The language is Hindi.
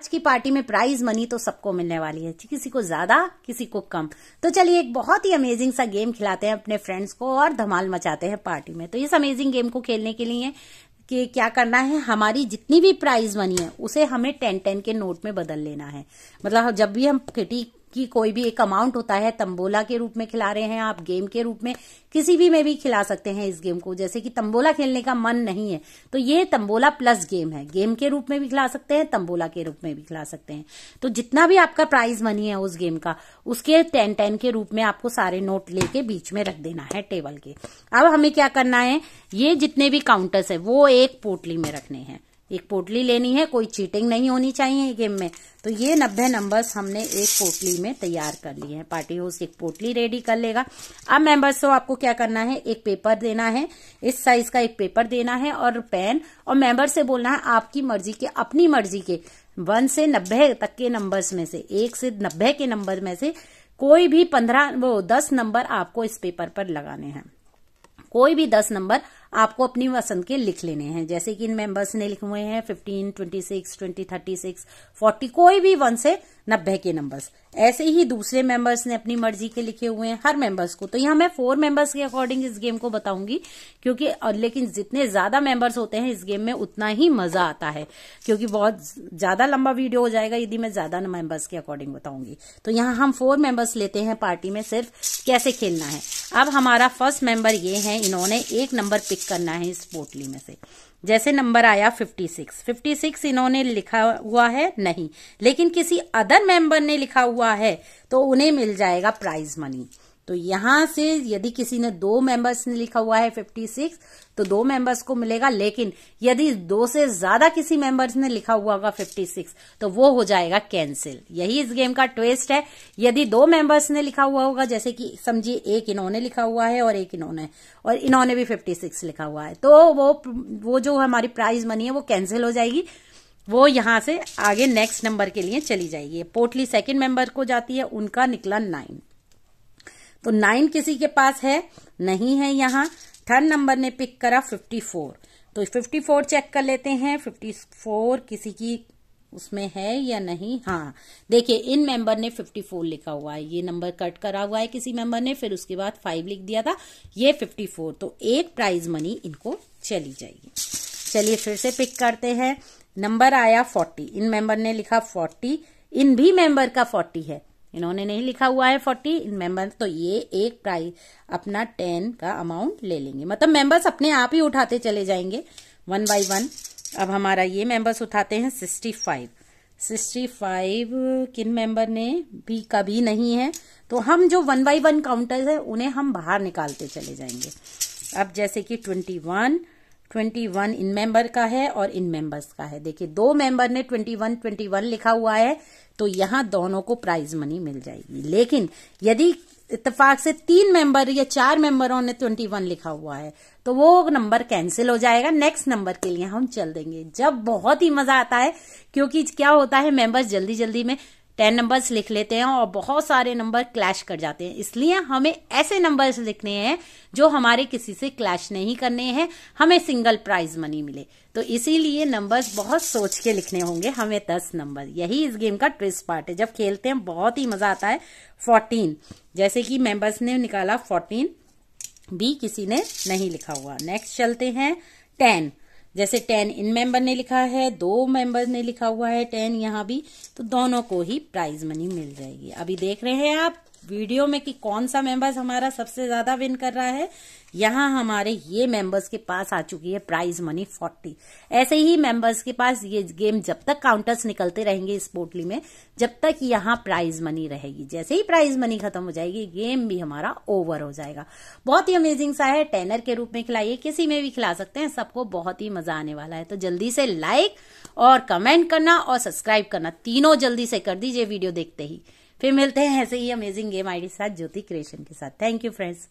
आज की पार्टी में प्राइज मनी तो सबको मिलने वाली है किसी को ज्यादा किसी को कम तो चलिए एक बहुत ही अमेजिंग सा गेम खिलाते हैं अपने फ्रेंड्स को और धमाल मचाते हैं पार्टी में तो इस अमेजिंग गेम को खेलने के लिए कि क्या करना है हमारी जितनी भी प्राइज मनी है उसे हमें टेन टेन के नोट में बदल लेना है मतलब जब भी हम किटी कि कोई भी एक अमाउंट होता है तंबोला के रूप में खिला रहे हैं आप गेम के रूप में किसी भी में भी खिला सकते हैं इस गेम को जैसे कि तंबोला खेलने का मन नहीं है तो ये तंबोला प्लस गेम है गेम के रूप में भी खिला सकते हैं तंबोला के रूप में भी खिला सकते हैं तो जितना भी आपका प्राइज मनी है उस गेम का उसके टेन टेन के रूप में आपको सारे नोट लेके बीच में रख देना है टेबल के अब हमें क्या करना है ये जितने भी काउंटर्स है वो एक पोटली में रखने हैं एक पोटली लेनी है कोई चीटिंग नहीं होनी चाहिए गेम में तो ये नब्बे नंबर्स हमने एक पोटली में तैयार कर लिए हैं पार्टी होस्ट एक पोटली रेडी कर लेगा अब मेंबर्स को आपको क्या करना है एक पेपर देना है इस साइज का एक पेपर देना है और पेन और मेंबर से बोलना है आपकी मर्जी के अपनी मर्जी के वन से नब्बे तक के नंबर्स में से एक से नब्बे के नंबर में से कोई भी पंद्रह वो दस नंबर आपको इस पेपर पर लगाने हैं कोई भी दस नंबर आपको अपनी पसंद के लिख लेने हैं जैसे कि इन मेंबर्स ने लिखे हुए हैं fifteen twenty six twenty thirty six forty कोई भी वन से नब्बे के नंबर्स ऐसे ही दूसरे मेंबर्स ने अपनी मर्जी के लिखे हुए हैं हर मेंबर्स को तो यहाँ मैं फोर मेंबर्स के अकॉर्डिंग इस गेम को बताऊंगी क्योंकि लेकिन जितने ज्यादा मेंबर्स होते हैं इस गेम में उतना ही मजा आता है क्योंकि बहुत ज्यादा लंबा वीडियो हो जाएगा यदि मैं ज्यादा मेंबर्स के अकॉर्डिंग बताऊंगी तो यहाँ हम फोर मेंबर्स लेते हैं पार्टी में सिर्फ कैसे खेलना है अब हमारा फर्स्ट मेंबर ये है इन्होंने एक नंबर पिक करना है इस पोटली में से जैसे नंबर आया 56 56 इन्होंने लिखा हुआ है नहीं लेकिन किसी अदर मेंबर ने लिखा हुआ है तो उन्हें मिल जाएगा प्राइज मनी तो यहां से यदि किसी ने दो मेंबर्स ने लिखा हुआ है 56 तो दो मेंबर्स को मिलेगा लेकिन यदि दो से ज्यादा किसी मेंबर्स ने लिखा हुआ होगा 56 तो वो हो जाएगा कैंसिल यही इस गेम का ट्वेस्ट है यदि दो मेंबर्स ने लिखा हुआ होगा जैसे कि समझिए एक इन्होंने लिखा हुआ है और एक इन्होंने और इन्होंने भी फिफ्टी लिखा हुआ है तो वो वो जो हमारी प्राइज मनी है वो कैंसिल हो जाएगी वो यहां से आगे नेक्स्ट नंबर के लिए चली जाएगी पोटली सेकेंड मेंबर को जाती है उनका निकला नाइन तो नाइन किसी के पास है नहीं है यहाँ थर्ड नंबर ने पिक करा फिफ्टी फोर तो फिफ्टी फोर चेक कर लेते हैं फिफ्टी फोर किसी की उसमें है या नहीं हाँ देखिए इन मेंबर ने फिफ्टी फोर लिखा हुआ है ये नंबर कट करा हुआ है किसी मेंबर ने फिर उसके बाद फाइव लिख दिया था ये फिफ्टी फोर तो एक प्राइज मनी इनको चली जाएगी चलिए फिर से पिक करते हैं नंबर आया फोर्टी इन मेंबर ने लिखा फोर्टी इन भी मेंबर का फोर्टी है इन्होंने नहीं लिखा हुआ है फोर्टी इन मेंबर्स तो ये एक प्राइस अपना टेन का अमाउंट ले लेंगे मतलब मेंबर्स अपने आप ही उठाते चले जाएंगे वन बाई वन अब हमारा ये मेंबर्स उठाते हैं सिक्सटी फाइव सिक्सटी फाइव किन मेंबर ने भी कभी नहीं है तो हम जो वन बाई वन काउंटर्स है उन्हें हम बाहर निकालते चले जाएंगे अब जैसे कि ट्वेंटी वन ट्वेंटी वन इन मेंबर का है और इन मेंबर्स का है देखिए दो मेंबर ने ट्वेंटी वन ट्वेंटी वन लिखा हुआ है तो यहां दोनों को प्राइज मनी मिल जाएगी लेकिन यदि इतफाक से तीन मेंबर या चार मेंबरों ने ट्वेंटी वन लिखा हुआ है तो वो नंबर कैंसिल हो जाएगा नेक्स्ट नंबर के लिए हम चल देंगे जब बहुत ही मजा आता है क्योंकि क्या होता है मेंबर्स जल्दी जल्दी में टेन नंबर्स लिख लेते हैं और बहुत सारे नंबर क्लैश कर जाते हैं इसलिए हमें ऐसे नंबर्स लिखने हैं जो हमारे किसी से क्लैश नहीं करने हैं हमें सिंगल प्राइज मनी मिले तो इसीलिए नंबर्स बहुत सोच के लिखने होंगे हमें दस नंबर यही इस गेम का ट्विस्ट पार्ट है जब खेलते हैं बहुत ही मजा आता है फोर्टीन जैसे कि मेंबर्स ने निकाला फोर्टीन भी किसी ने नहीं लिखा हुआ नेक्स्ट चलते हैं टेन जैसे टेन इन मेंबर ने लिखा है दो मेंबर ने लिखा हुआ है टेन यहाँ भी तो दोनों को ही प्राइज मनी मिल जाएगी अभी देख रहे हैं आप वीडियो में कि कौन सा मेंबर्स हमारा सबसे ज्यादा विन कर रहा है यहाँ हमारे ये मेंबर्स के पास आ चुकी है प्राइज मनी फोर्टी ऐसे ही मेंबर्स के पास ये गेम जब तक काउंटर्स निकलते रहेंगे इस पोर्टली में जब तक यहाँ प्राइज मनी रहेगी जैसे ही प्राइज मनी खत्म हो जाएगी गेम भी हमारा ओवर हो जाएगा बहुत ही अमेजिंग सा है टेनर के रूप में खिलाइए किसी में भी खिला सकते हैं सबको बहुत ही मजा आने वाला है तो जल्दी से लाइक और कमेंट करना और सब्सक्राइब करना तीनों जल्दी से कर दीजिए वीडियो देखते ही फिर मिलते हैं ऐसे ही अमेजिंग गेम आईडी के साथ ज्योति क्रिएशन के साथ थैंक यू फ्रेंड्स